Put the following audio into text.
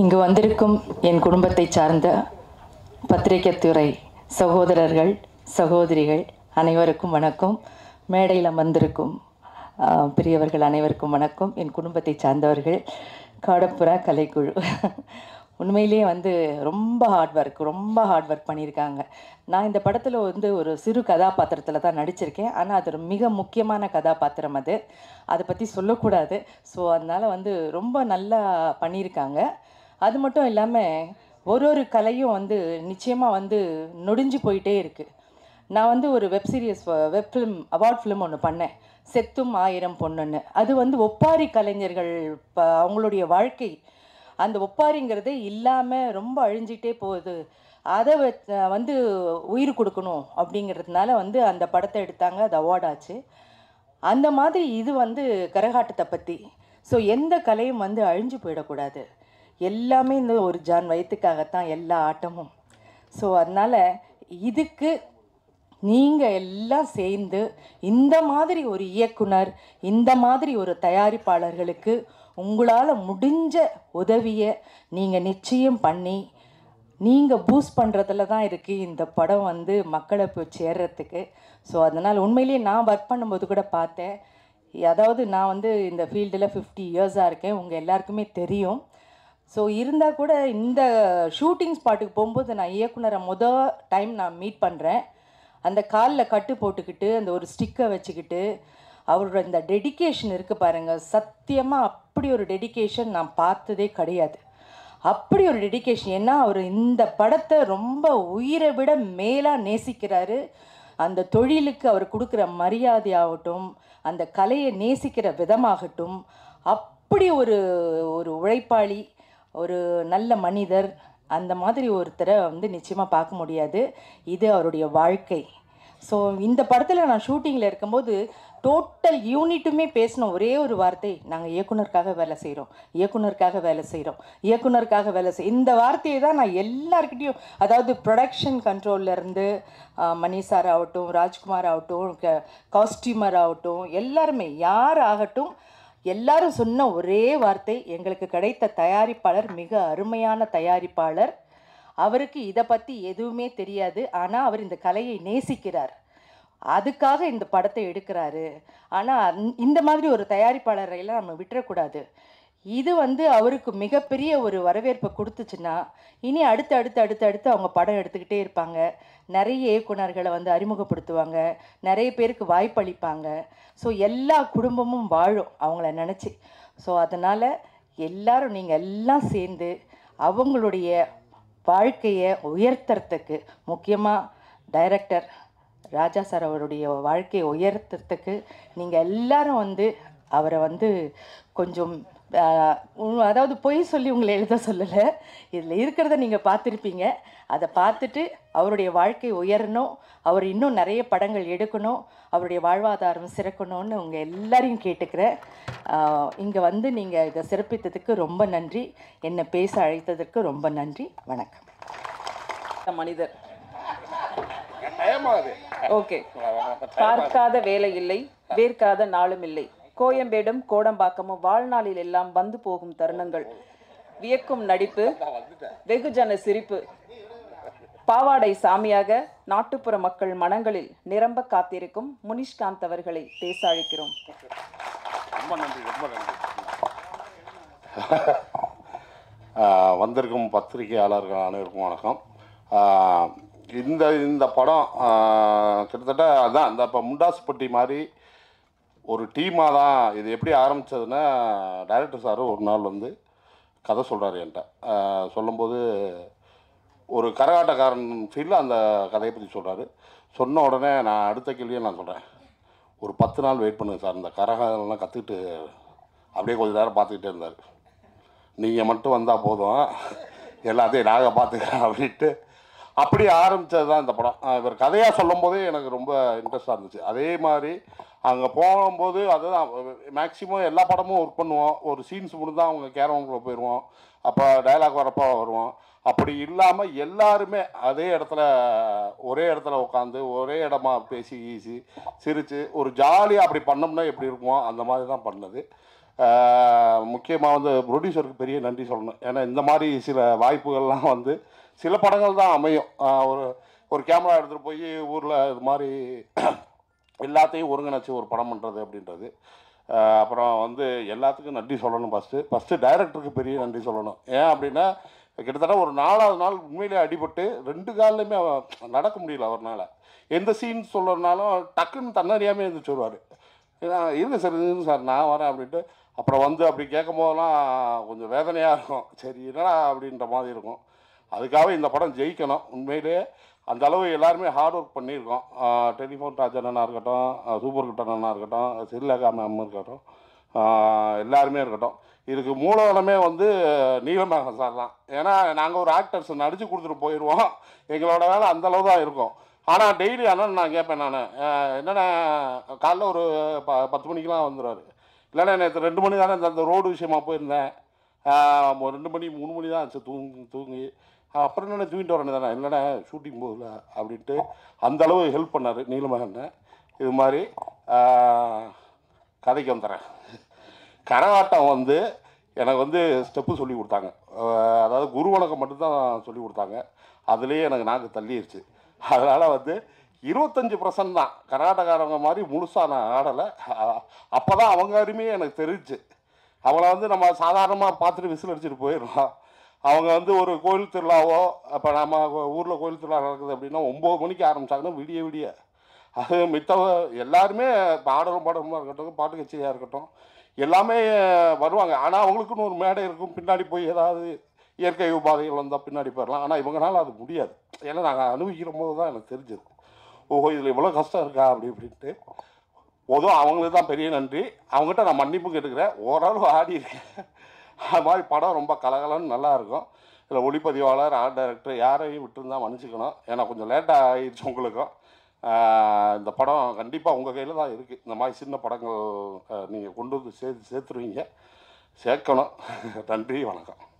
இங்கு வந்திருக்கும் என் குடும்பத்தை சார்ந்த பத்திரிகை துறை சகோதரர்கள் சகோதரிகள் அனைவருக்கும் வணக்கம் மேடையில் அமர்ந்திருக்கும் பெரியவர்கள் அனைவருக்கும் வணக்கம் என் குடும்பத்தை சார்ந்தவர்கள் காடப்புறா கலைக்குழு உண்மையிலேயே வந்து ரொம்ப ஹார்ட் ஒர்க் ரொம்ப ஹார்ட் ஒர்க் பண்ணியிருக்காங்க நான் இந்த படத்தில் வந்து ஒரு சிறு கதாபாத்திரத்தில் தான் நடிச்சிருக்கேன் ஆனால் அது மிக முக்கியமான கதாபாத்திரம் அது அதை பற்றி சொல்லக்கூடாது ஸோ அதனால் வந்து ரொம்ப நல்லா பண்ணியிருக்காங்க அது மட்டும் இல்லாமல் ஒரு ஒரு கலையும் வந்து நிச்சயமாக வந்து நொடிஞ்சு போயிட்டே இருக்குது நான் வந்து ஒரு web series web film award film ஒன்று பண்ணேன் செத்தும் ஆயிரம் பொண்ணுன்னு அது வந்து ஒப்பாரி கலைஞர்கள் அவங்களுடைய வாழ்க்கை அந்த ஒப்பாரிங்கிறதே இல்லாமல் ரொம்ப அழிஞ்சிட்டே போகுது அதை வந்து உயிர் கொடுக்கணும் அப்படிங்கிறதுனால வந்து அந்த படத்தை எடுத்தாங்க அது அவார்ட் ஆச்சு அந்த மாதிரி இது வந்து கரகாட்டத்தை பற்றி ஸோ எந்த கலையும் வந்து அழிஞ்சு போயிடக்கூடாது எல்லாமே இந்த ஒரு ஜான் வயிற்றுக்காகத்தான் எல்லா ஆட்டமும் ஸோ அதனால் இதுக்கு நீங்கள் எல்லாம் சேர்ந்து இந்த மாதிரி ஒரு இயக்குனர் இந்த மாதிரி ஒரு தயாரிப்பாளர்களுக்கு உங்களால் முடிஞ்ச உதவியை நீங்கள் நிச்சயம் பண்ணி நீங்கள் பூஸ்ட் பண்ணுறதுல தான் இருக்குது இந்த படம் வந்து மக்களை போய் சேர்றதுக்கு ஸோ அதனால் உண்மையிலேயே நான் ஒர்க் பண்ணும்போது கூட பார்த்தேன் அதாவது நான் வந்து இந்த ஃபீல்டில் ஃபிஃப்டி இயர்ஸாக இருக்கேன் உங்கள் எல்லாருக்குமே தெரியும் ஸோ இருந்தால் கூட இந்த ஷூட்டிங் ஸ்பாட்டுக்கு போகும்போது நான் இயக்குனரை மொதல் டைம் நான் மீட் பண்ணுறேன் அந்த காலில் கட்டு போட்டுக்கிட்டு அந்த ஒரு ஸ்டிக்கை வச்சுக்கிட்டு அவரோட இந்த டெடிக்கேஷன் இருக்குது பாருங்கள் சத்தியமாக அப்படி ஒரு டெடிக்கேஷன் நான் பார்த்ததே கிடையாது அப்படி ஒரு டெடிக்கேஷன் ஏன்னா அவர் இந்த படத்தை ரொம்ப உயிரை விட மேலாக நேசிக்கிறாரு அந்த தொழிலுக்கு அவர் கொடுக்குற மரியாதையாகட்டும் அந்த கலையை நேசிக்கிற விதமாகட்டும் அப்படி ஒரு ஒரு உழைப்பாளி ஒரு நல்ல மனிதர் அந்த மாதிரி ஒருத்தரை வந்து நிச்சயமாக பார்க்க முடியாது இது அவருடைய வாழ்க்கை ஸோ இந்த படத்தில் நான் ஷூட்டிங்கில் இருக்கும்போது டோட்டல் யூனிட்டுமே பேசின ஒரே ஒரு வார்த்தை நாங்கள் இயக்குனருக்காக வேலை செய்கிறோம் இயக்குனருக்காக வேலை செய்கிறோம் இயக்குனருக்காக வேலை செய் இந்த வார்த்தையை தான் நான் எல்லாருக்கிட்டேயும் அதாவது ப்ரொடக்ஷன் கண்ட்ரோல்லேருந்து இருந்து சார் ஆகட்டும் ராஜ்குமார் ஆகட்டும் காஸ்டியூமர் ஆகட்டும் எல்லாருமே யார் ஆகட்டும் எல்லாரும் சொன்ன ஒரே வார்த்தை எங்களுக்கு கிடைத்த தயாரிப்பாளர் மிக அருமையான தயாரிப்பாளர் அவருக்கு இதை பற்றி எதுவுமே தெரியாது ஆனால் அவர் இந்த கலையை நேசிக்கிறார் அதுக்காக இந்த படத்தை எடுக்கிறாரு ஆனால் இந்த மாதிரி ஒரு தயாரிப்பாளரையெல்லாம் நம்ம விட்டுறக்கூடாது இது வந்து அவருக்கு மிகப்பெரிய ஒரு வரவேற்பை கொடுத்துச்சுன்னா இனி அடுத்து அடுத்து அடுத்து அடுத்து அவங்க படம் எடுத்துக்கிட்டே இருப்பாங்க நிறைய இயக்குநர்களை வந்து அறிமுகப்படுத்துவாங்க நிறைய பேருக்கு வாய்ப்பளிப்பாங்க ஸோ எல்லா குடும்பமும் வாழும் அவங்கள நினச்சி ஸோ அதனால் எல்லாரும் நீங்கள் எல்லாம் சேர்ந்து அவங்களுடைய வாழ்க்கையை உயர்த்துறதுக்கு முக்கியமாக டைரக்டர் ராஜா சார் அவருடைய வாழ்க்கையை உயர்த்துறதுக்கு நீங்கள் எல்லாரும் வந்து அவரை வந்து கொஞ்சம் அதாவது பொய் சொல்லி உங்களை எழுத சொல்லலை இதில் இருக்கிறத நீங்கள் பார்த்துருப்பீங்க அதை பார்த்துட்டு அவருடைய வாழ்க்கை உயரணும் அவர் இன்னும் நிறைய படங்கள் எடுக்கணும் அவருடைய வாழ்வாதாரம் சிறக்கணும்னு உங்கள் எல்லாரையும் கேட்டுக்கிறேன் இங்கே வந்து நீங்கள் இதை சிறப்பித்ததுக்கு ரொம்ப நன்றி என்னை பேச அழைத்ததற்கு ரொம்ப நன்றி வணக்கம் மனிதர் ஓகே பார்க்காத வேலை இல்லை வேர்க்காத நாளும் இல்லை கோயம்பேடும் கோடம்பாக்கமும் வாழ்நாளில் எல்லாம் வந்து போகும் தருணங்கள் வியக்கும் நடிப்பு வெகுஜன சிரிப்பு பாவாடை சாமியாக நாட்டுப்புற மக்கள் மனங்களில் நிரம்ப காத்திருக்கும் முனிஷ்காந்த் அவர்களை பேச வந்திருக்கும் பத்திரிகையாளர்கள் அனைவருக்கும் வணக்கம் இந்த இந்த படம் கிட்டத்தட்ட அதான் இந்த இப்போ முண்டாசுப்பட்டி மாதிரி ஒரு டீமாக தான் இது எப்படி ஆரம்பித்ததுன்னா டைரக்டர் சார் ஒரு நாள் வந்து கதை சொல்கிறார் என்கிட்ட சொல்லும்போது ஒரு கரகாட்டக்காரன் ஃபீல்டில் அந்த கதையை பற்றி சொல்கிறாரு சொன்ன உடனே நான் அடுத்த கேள்வியை நான் சொல்கிறேன் ஒரு பத்து நாள் வெயிட் பண்ணுங்க சார் இந்த கரகாட்டம்லாம் கற்றுக்கிட்டு அப்படியே கொஞ்சம் நேரம் பார்த்துக்கிட்டே இருந்தார் நீங்கள் மட்டும் வந்தால் போதும் எல்லாத்தையும் நாங்கள் பார்த்துக்கிறேன் அப்படின்ட்டு அப்படி ஆரம்பித்தது தான் இந்த படம் இவர் கதையாக சொல்லும் போதே எனக்கு ரொம்ப இன்ட்ரெஸ்டாக இருந்துச்சு அதே மாதிரி அங்கே போகும்போது அதுதான் மேக்ஸிமம் எல்லா படமும் ஒர்க் பண்ணுவோம் ஒரு சீன்ஸ் முடிந்தால் அவங்க கேரவங்குள்ள போயிடுவோம் அப்போ டைலாக் வரப்போ வருவோம் அப்படி இல்லாமல் எல்லாருமே அதே இடத்துல ஒரே இடத்துல உட்காந்து ஒரே இடமா பேசி ஈசி சிரித்து ஒரு ஜாலியாக அப்படி பண்ணோம்னா எப்படி இருக்குமோ அந்த மாதிரி தான் பண்ணது முக்கியமாக வந்து ப்ரொடியூசருக்கு பெரிய நன்றி சொல்லணும் ஏன்னா இந்த மாதிரி சில வாய்ப்புகள்லாம் வந்து சில படங்கள் தான் அமையும் ஒரு ஒரு கேமரா எடுத்துகிட்டு போய் ஊரில் இது மாதிரி எல்லாத்தையும் ஒருங்கிணைச்சு ஒரு படம் பண்ணுறது அப்படின்றது அப்புறம் வந்து எல்லாத்துக்கும் நன்றி சொல்லணும் ஃபஸ்ட்டு ஃபஸ்ட்டு டைரக்டருக்கு பெரிய நன்றி சொல்லணும் ஏன் அப்படின்னா கிட்டத்தட்ட ஒரு நாலாவது நாள் உண்மையிலே அடிபட்டு ரெண்டு காலிலையுமே நடக்க முடியல அவர்னால் எந்த சீன் சொல்லுறதுனாலும் டக்குன்னு தன்னறியாமே இருந்துச்சு வருவார் இருங்க சார் இருங்க சார் நான் வரேன் அப்படின்ட்டு அப்புறம் வந்து அப்படி கேட்கும் போதெல்லாம் கொஞ்சம் வேதனையாக இருக்கும் சரி என்னடா அப்படின்ற மாதிரி இருக்கும் அதுக்காக இந்த படம் ஜெயிக்கணும் உண்மையிலே அந்த அளவு எல்லாருமே ஹார்ட் ஒர்க் பண்ணியிருக்கோம் டெலிஃபோன் ராஜண்ணா இருக்கட்டும் சூப்பர் கிட்டண்ணா இருக்கட்டும் சிறிலகா மேம் இருக்கட்டும் எல்லாருமே இருக்கட்டும் இதுக்கு மூலவளமே வந்து நீலமேகம் சார் தான் ஏன்னா நாங்கள் ஒரு ஆக்டர்ஸ் நடித்து கொடுத்துட்டு போயிடுவோம் எங்களோட வேலை அந்தளவு தான் இருக்கும் ஆனால் டெய்லி அண்ணன் நான் கேட்பேன் நான் என்னென்ன காலைல ஒரு ப பத்து மணிக்கெலாம் வந்துடுவார் இல்லைன்னா நேற்று ரெண்டு மணி தானே இந்த ரோடு விஷயமா போயிருந்தேன் ரெண்டு மணி மூணு மணி தான் ஆச்சு தூங்கி தூங்கி அப்புறம் என்னென்ன தூக்கிட்டு வரேன் தானே இல்லைண்ணே ஷூட்டிங் போகல அப்படின்ட்டு அந்த அளவு ஹெல்ப் பண்ணார் நீலமகன் இது மாதிரி கதைக்கு வந்துடுறேன் கரகாட்டம் வந்து எனக்கு வந்து ஸ்டெப்பு சொல்லி கொடுத்தாங்க அதாவது குரு வணக்கம் மட்டும்தான் சொல்லி கொடுத்தாங்க அதுலேயே எனக்கு நாக்கு தள்ளிடுச்சு அதனால் வந்து இருபத்தஞ்சி பர்சன்ட் தான் கர்நாடகாரங்க மாதிரி முழுசாக நான் ஆடலை அப்போ தான் அவங்க அருமையே எனக்கு தெரிஞ்சு அவளை வந்து நம்ம சாதாரணமாக பார்த்துட்டு விசில் அடிச்சுட்டு போயிடலாம் அவங்க வந்து ஒரு கோயில் திருவிழாவோ அப்போ நம்ம ஊரில் கோயில் திருவிழா நடக்குது அப்படின்னா ஒம்பது மணிக்கு ஆரம்பித்தாங்கன்னா விடிய விடிய அது மித்தவ எல்லாருமே பாடலும் பாடலமாக இருக்கட்டும் பாட்டு கச்சேரியாக இருக்கட்டும் எல்லாமே வருவாங்க ஆனால் அவங்களுக்குன்னு ஒரு மேடை இருக்கும் பின்னாடி போய் ஏதாவது இயற்கை உபாதைகள் வந்தால் பின்னாடி போயிடலாம் ஆனால் இவங்களால அது முடியாது ஏன்னா நாங்கள் அனுபவிக்கிற போது தான் எனக்கு தெரிஞ்சிருக்கும் ஓஹோ இதில் இவ்வளோ கஷ்டம் இருக்கா அப்படி இப்படின்ட்டு பொதுவாக அவங்களுக்கு தான் பெரிய நன்றி அவங்ககிட்ட நான் மன்னிப்பு கேட்டுக்கிறேன் ஓரளவு ஆடி இருக்கேன் அது மாதிரி படம் ரொம்ப கலகலன்னு நல்லாயிருக்கும் இதில் ஒளிப்பதிவாளர் ஆர்ட் டைரக்டர் யாரையும் விட்டுருந்தா மன்னிச்சிக்கணும் ஏன்னா கொஞ்சம் லேட்டாக ஆகிடுச்சு உங்களுக்கும் இந்த படம் கண்டிப்பாக உங்கள் கையில் தான் இருக்குது இந்த மாதிரி சின்ன படங்கள் நீங்கள் கொண்டு வந்து சேர்த்து சேர்த்துருவீங்க சேர்க்கணும் நன்றி வணக்கம்